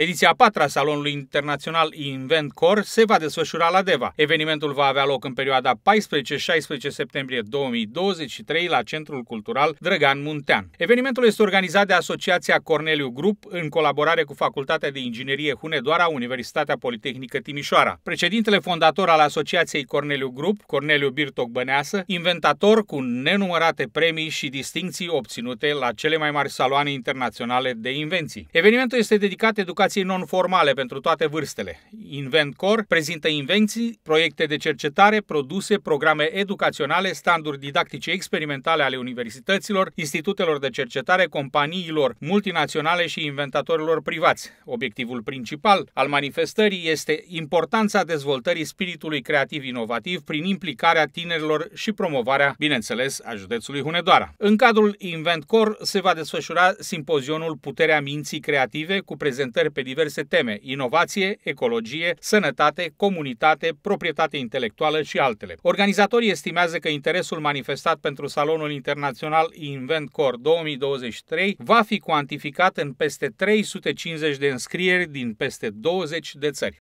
Ediția a patra Salonului Internațional Invent Core se va desfășura la Deva. Evenimentul va avea loc în perioada 14-16 septembrie 2023 la Centrul Cultural Drăgan Muntean. Evenimentul este organizat de Asociația Corneliu Group în colaborare cu Facultatea de Inginerie Hunedoara, Universitatea Politehnică Timișoara. Președintele fondator al Asociației Corneliu Group, Corneliu Birtoc Băneasă, inventator cu nenumărate premii și distinții obținute la cele mai mari saloane internaționale de invenții. Evenimentul este dedicat educației educației non-formale pentru toate vârstele. InventCore prezintă invenții, proiecte de cercetare, produse, programe educaționale, standuri didactice experimentale ale universităților, institutelor de cercetare, companiilor multinaționale și inventatorilor privați. Obiectivul principal al manifestării este importanța dezvoltării spiritului creativ inovativ prin implicarea tinerilor și promovarea, bineînțeles, a județului Hunedoara. În cadrul InventCore se va desfășura simpozionul Puterea Minții Creative cu prezentări pe diverse teme, inovație, ecologie, sănătate, comunitate, proprietate intelectuală și altele. Organizatorii estimează că interesul manifestat pentru Salonul Internațional InventCore 2023 va fi cuantificat în peste 350 de înscrieri din peste 20 de țări.